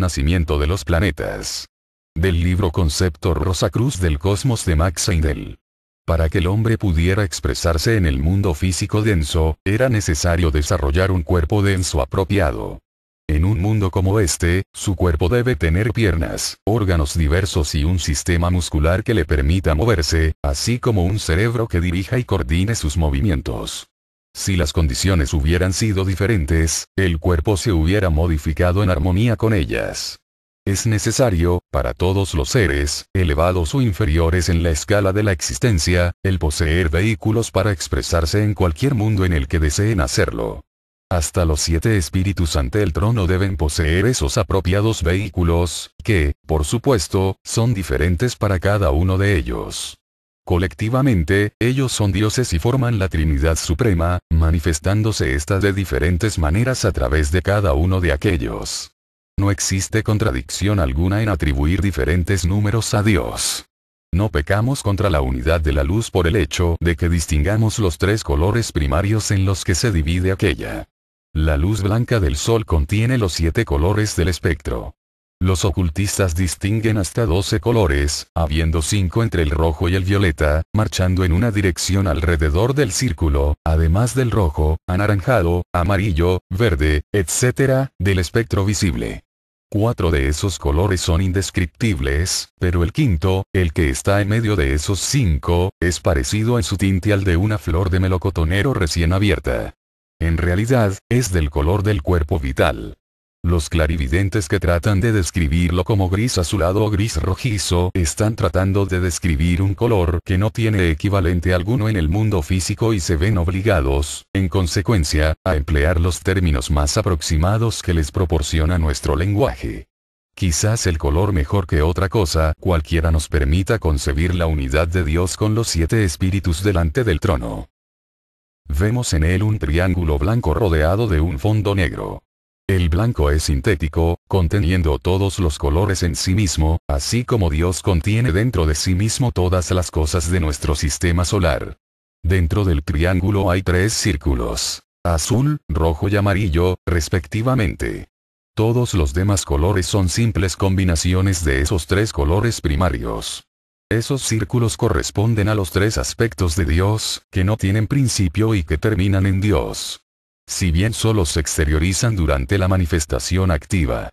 Nacimiento de los planetas. Del libro Concepto Rosa Cruz del Cosmos de Max Heindel. Para que el hombre pudiera expresarse en el mundo físico denso, era necesario desarrollar un cuerpo denso apropiado. En un mundo como este, su cuerpo debe tener piernas, órganos diversos y un sistema muscular que le permita moverse, así como un cerebro que dirija y coordine sus movimientos. Si las condiciones hubieran sido diferentes, el cuerpo se hubiera modificado en armonía con ellas. Es necesario, para todos los seres, elevados o inferiores en la escala de la existencia, el poseer vehículos para expresarse en cualquier mundo en el que deseen hacerlo. Hasta los siete espíritus ante el trono deben poseer esos apropiados vehículos, que, por supuesto, son diferentes para cada uno de ellos. Colectivamente, ellos son dioses y forman la Trinidad Suprema, manifestándose estas de diferentes maneras a través de cada uno de aquellos. No existe contradicción alguna en atribuir diferentes números a Dios. No pecamos contra la unidad de la luz por el hecho de que distingamos los tres colores primarios en los que se divide aquella. La luz blanca del sol contiene los siete colores del espectro. Los ocultistas distinguen hasta 12 colores, habiendo 5 entre el rojo y el violeta, marchando en una dirección alrededor del círculo, además del rojo, anaranjado, amarillo, verde, etc., del espectro visible. Cuatro de esos colores son indescriptibles, pero el quinto, el que está en medio de esos cinco, es parecido en su tinte al de una flor de melocotonero recién abierta. En realidad, es del color del cuerpo vital. Los clarividentes que tratan de describirlo como gris azulado o gris rojizo están tratando de describir un color que no tiene equivalente alguno en el mundo físico y se ven obligados, en consecuencia, a emplear los términos más aproximados que les proporciona nuestro lenguaje. Quizás el color mejor que otra cosa cualquiera nos permita concebir la unidad de Dios con los siete espíritus delante del trono. Vemos en él un triángulo blanco rodeado de un fondo negro. El blanco es sintético, conteniendo todos los colores en sí mismo, así como Dios contiene dentro de sí mismo todas las cosas de nuestro sistema solar. Dentro del triángulo hay tres círculos, azul, rojo y amarillo, respectivamente. Todos los demás colores son simples combinaciones de esos tres colores primarios. Esos círculos corresponden a los tres aspectos de Dios, que no tienen principio y que terminan en Dios si bien solo se exteriorizan durante la manifestación activa.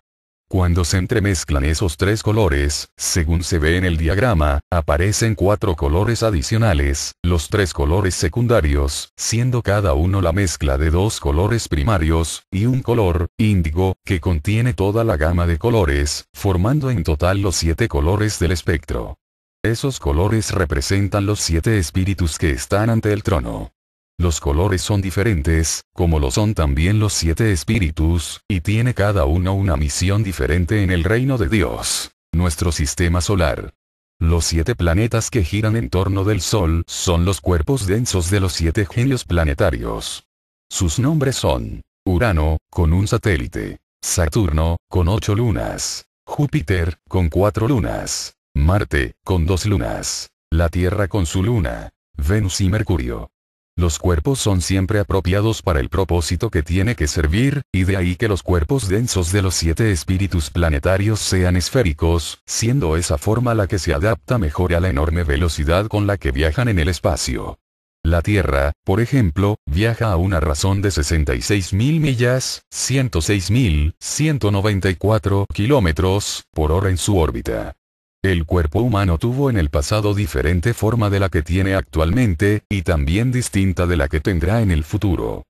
Cuando se entremezclan esos tres colores, según se ve en el diagrama, aparecen cuatro colores adicionales, los tres colores secundarios, siendo cada uno la mezcla de dos colores primarios, y un color, índigo, que contiene toda la gama de colores, formando en total los siete colores del espectro. Esos colores representan los siete espíritus que están ante el trono. Los colores son diferentes, como lo son también los siete espíritus, y tiene cada uno una misión diferente en el reino de Dios. Nuestro sistema solar. Los siete planetas que giran en torno del Sol son los cuerpos densos de los siete genios planetarios. Sus nombres son Urano, con un satélite, Saturno, con ocho lunas, Júpiter, con cuatro lunas, Marte, con dos lunas, la Tierra con su luna, Venus y Mercurio, los cuerpos son siempre apropiados para el propósito que tiene que servir, y de ahí que los cuerpos densos de los siete espíritus planetarios sean esféricos, siendo esa forma la que se adapta mejor a la enorme velocidad con la que viajan en el espacio. La Tierra, por ejemplo, viaja a una razón de 66.000 millas, 106.194 kilómetros, por hora en su órbita. El cuerpo humano tuvo en el pasado diferente forma de la que tiene actualmente, y también distinta de la que tendrá en el futuro.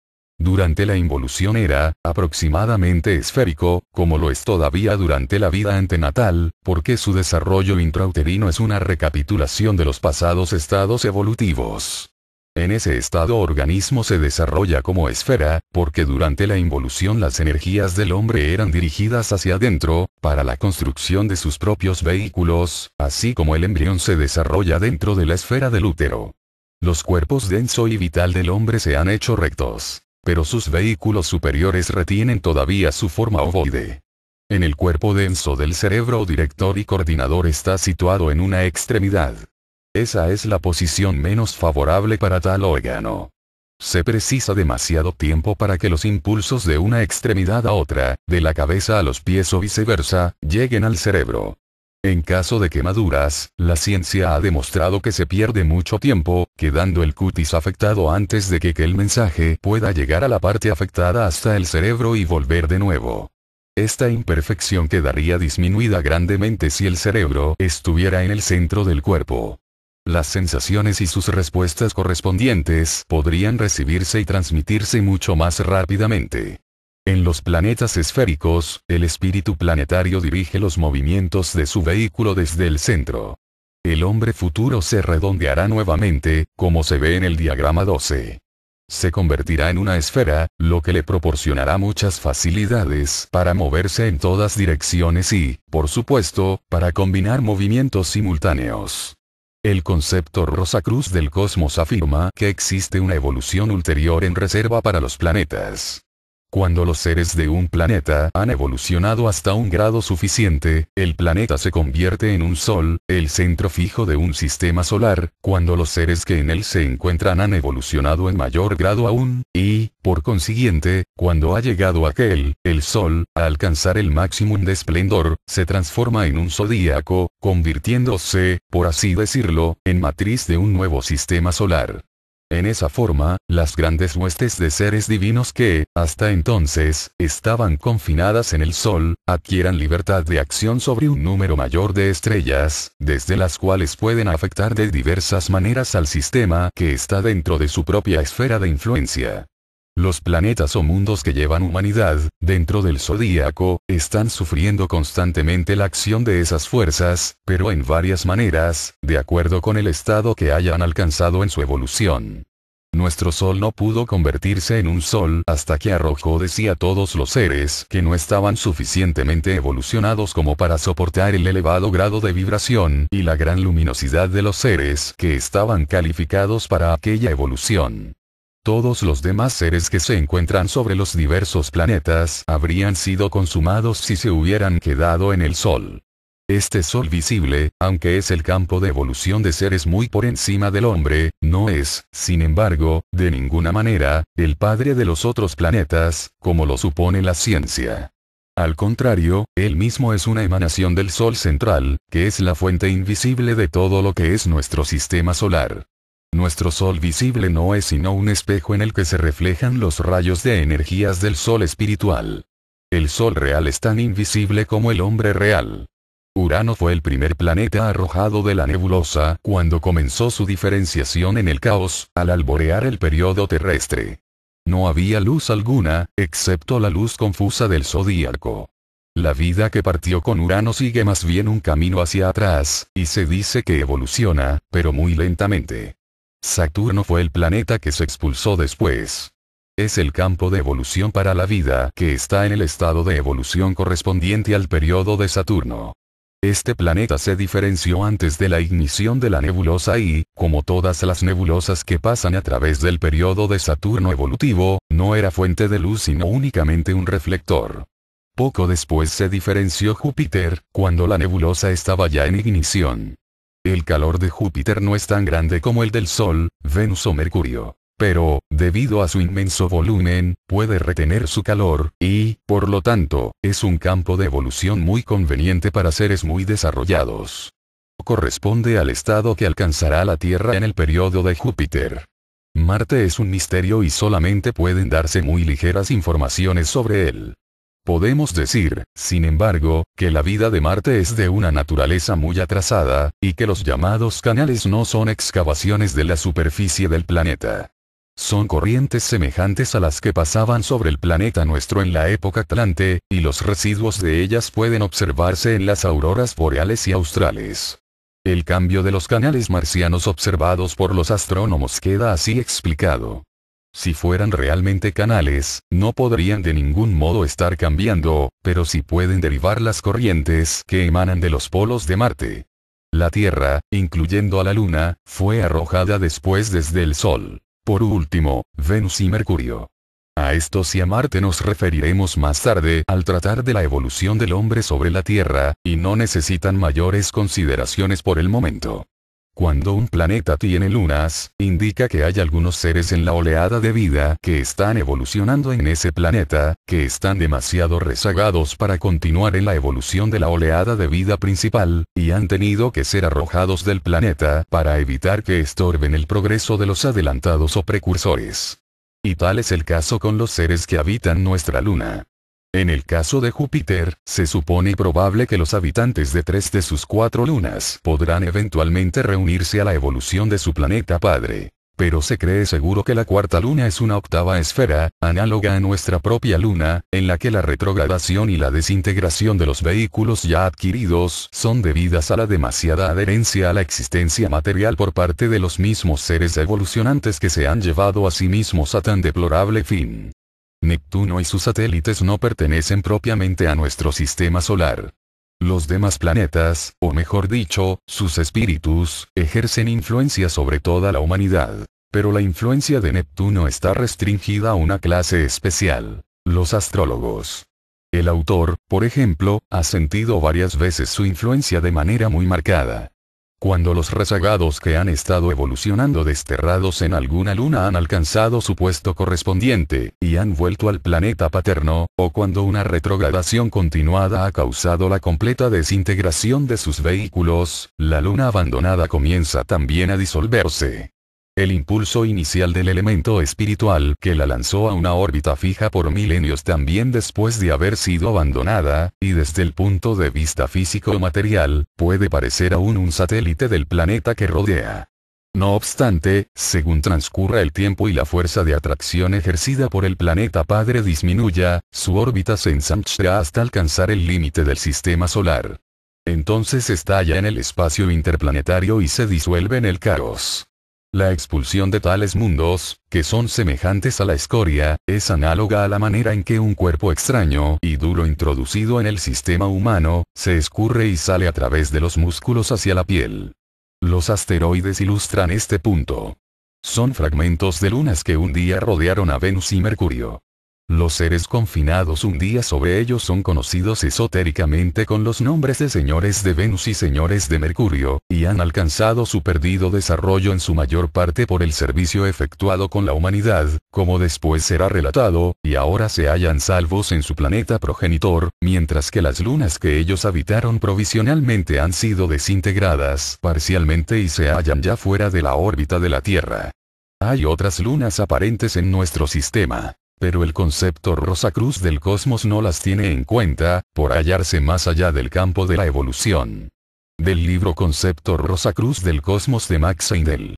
Durante la involución era, aproximadamente esférico, como lo es todavía durante la vida antenatal, porque su desarrollo intrauterino es una recapitulación de los pasados estados evolutivos. En ese estado organismo se desarrolla como esfera, porque durante la involución las energías del hombre eran dirigidas hacia adentro, para la construcción de sus propios vehículos, así como el embrión se desarrolla dentro de la esfera del útero. Los cuerpos denso y vital del hombre se han hecho rectos, pero sus vehículos superiores retienen todavía su forma ovoide. En el cuerpo denso del cerebro director y coordinador está situado en una extremidad. Esa es la posición menos favorable para tal órgano. Se precisa demasiado tiempo para que los impulsos de una extremidad a otra, de la cabeza a los pies o viceversa, lleguen al cerebro. En caso de quemaduras, la ciencia ha demostrado que se pierde mucho tiempo, quedando el cutis afectado antes de que, que el mensaje pueda llegar a la parte afectada hasta el cerebro y volver de nuevo. Esta imperfección quedaría disminuida grandemente si el cerebro estuviera en el centro del cuerpo. Las sensaciones y sus respuestas correspondientes podrían recibirse y transmitirse mucho más rápidamente. En los planetas esféricos, el espíritu planetario dirige los movimientos de su vehículo desde el centro. El hombre futuro se redondeará nuevamente, como se ve en el diagrama 12. Se convertirá en una esfera, lo que le proporcionará muchas facilidades para moverse en todas direcciones y, por supuesto, para combinar movimientos simultáneos. El concepto Rosacruz del cosmos afirma que existe una evolución ulterior en reserva para los planetas. Cuando los seres de un planeta han evolucionado hasta un grado suficiente, el planeta se convierte en un sol, el centro fijo de un sistema solar, cuando los seres que en él se encuentran han evolucionado en mayor grado aún, y, por consiguiente, cuando ha llegado aquel, el sol, a alcanzar el máximo de esplendor, se transforma en un zodíaco, convirtiéndose, por así decirlo, en matriz de un nuevo sistema solar. En esa forma, las grandes huestes de seres divinos que, hasta entonces, estaban confinadas en el Sol, adquieran libertad de acción sobre un número mayor de estrellas, desde las cuales pueden afectar de diversas maneras al sistema que está dentro de su propia esfera de influencia. Los planetas o mundos que llevan humanidad, dentro del zodíaco, están sufriendo constantemente la acción de esas fuerzas, pero en varias maneras, de acuerdo con el estado que hayan alcanzado en su evolución. Nuestro Sol no pudo convertirse en un Sol hasta que arrojó de sí a todos los seres que no estaban suficientemente evolucionados como para soportar el elevado grado de vibración y la gran luminosidad de los seres que estaban calificados para aquella evolución. Todos los demás seres que se encuentran sobre los diversos planetas habrían sido consumados si se hubieran quedado en el Sol. Este Sol visible, aunque es el campo de evolución de seres muy por encima del hombre, no es, sin embargo, de ninguna manera, el padre de los otros planetas, como lo supone la ciencia. Al contrario, él mismo es una emanación del Sol central, que es la fuente invisible de todo lo que es nuestro sistema solar. Nuestro Sol visible no es sino un espejo en el que se reflejan los rayos de energías del Sol espiritual. El Sol real es tan invisible como el hombre real. Urano fue el primer planeta arrojado de la nebulosa cuando comenzó su diferenciación en el caos, al alborear el periodo terrestre. No había luz alguna, excepto la luz confusa del zodíaco. La vida que partió con Urano sigue más bien un camino hacia atrás, y se dice que evoluciona, pero muy lentamente. Saturno fue el planeta que se expulsó después. Es el campo de evolución para la vida que está en el estado de evolución correspondiente al periodo de Saturno. Este planeta se diferenció antes de la ignición de la nebulosa y, como todas las nebulosas que pasan a través del periodo de Saturno evolutivo, no era fuente de luz sino únicamente un reflector. Poco después se diferenció Júpiter, cuando la nebulosa estaba ya en ignición. El calor de Júpiter no es tan grande como el del Sol, Venus o Mercurio. Pero, debido a su inmenso volumen, puede retener su calor, y, por lo tanto, es un campo de evolución muy conveniente para seres muy desarrollados. Corresponde al estado que alcanzará la Tierra en el periodo de Júpiter. Marte es un misterio y solamente pueden darse muy ligeras informaciones sobre él. Podemos decir, sin embargo, que la vida de Marte es de una naturaleza muy atrasada, y que los llamados canales no son excavaciones de la superficie del planeta. Son corrientes semejantes a las que pasaban sobre el planeta nuestro en la época Atlante, y los residuos de ellas pueden observarse en las auroras boreales y australes. El cambio de los canales marcianos observados por los astrónomos queda así explicado. Si fueran realmente canales, no podrían de ningún modo estar cambiando, pero sí pueden derivar las corrientes que emanan de los polos de Marte. La Tierra, incluyendo a la Luna, fue arrojada después desde el Sol. Por último, Venus y Mercurio. A estos y a Marte nos referiremos más tarde al tratar de la evolución del hombre sobre la Tierra, y no necesitan mayores consideraciones por el momento. Cuando un planeta tiene lunas, indica que hay algunos seres en la oleada de vida que están evolucionando en ese planeta, que están demasiado rezagados para continuar en la evolución de la oleada de vida principal, y han tenido que ser arrojados del planeta para evitar que estorben el progreso de los adelantados o precursores. Y tal es el caso con los seres que habitan nuestra luna. En el caso de Júpiter, se supone probable que los habitantes de tres de sus cuatro lunas podrán eventualmente reunirse a la evolución de su planeta padre. Pero se cree seguro que la cuarta luna es una octava esfera, análoga a nuestra propia luna, en la que la retrogradación y la desintegración de los vehículos ya adquiridos son debidas a la demasiada adherencia a la existencia material por parte de los mismos seres evolucionantes que se han llevado a sí mismos a tan deplorable fin. Neptuno y sus satélites no pertenecen propiamente a nuestro sistema solar. Los demás planetas, o mejor dicho, sus espíritus, ejercen influencia sobre toda la humanidad. Pero la influencia de Neptuno está restringida a una clase especial, los astrólogos. El autor, por ejemplo, ha sentido varias veces su influencia de manera muy marcada. Cuando los rezagados que han estado evolucionando desterrados en alguna luna han alcanzado su puesto correspondiente, y han vuelto al planeta paterno, o cuando una retrogradación continuada ha causado la completa desintegración de sus vehículos, la luna abandonada comienza también a disolverse el impulso inicial del elemento espiritual que la lanzó a una órbita fija por milenios también después de haber sido abandonada, y desde el punto de vista físico o material, puede parecer aún un satélite del planeta que rodea. No obstante, según transcurra el tiempo y la fuerza de atracción ejercida por el planeta padre disminuya, su órbita se ensanchará hasta alcanzar el límite del sistema solar. Entonces estalla en el espacio interplanetario y se disuelve en el caos. La expulsión de tales mundos, que son semejantes a la escoria, es análoga a la manera en que un cuerpo extraño y duro introducido en el sistema humano, se escurre y sale a través de los músculos hacia la piel. Los asteroides ilustran este punto. Son fragmentos de lunas que un día rodearon a Venus y Mercurio. Los seres confinados un día sobre ellos son conocidos esotéricamente con los nombres de señores de Venus y señores de Mercurio, y han alcanzado su perdido desarrollo en su mayor parte por el servicio efectuado con la humanidad, como después será relatado, y ahora se hallan salvos en su planeta progenitor, mientras que las lunas que ellos habitaron provisionalmente han sido desintegradas parcialmente y se hallan ya fuera de la órbita de la Tierra. Hay otras lunas aparentes en nuestro sistema. Pero el concepto Rosacruz del cosmos no las tiene en cuenta, por hallarse más allá del campo de la evolución. Del libro Concepto Rosacruz del Cosmos de Max Heindel.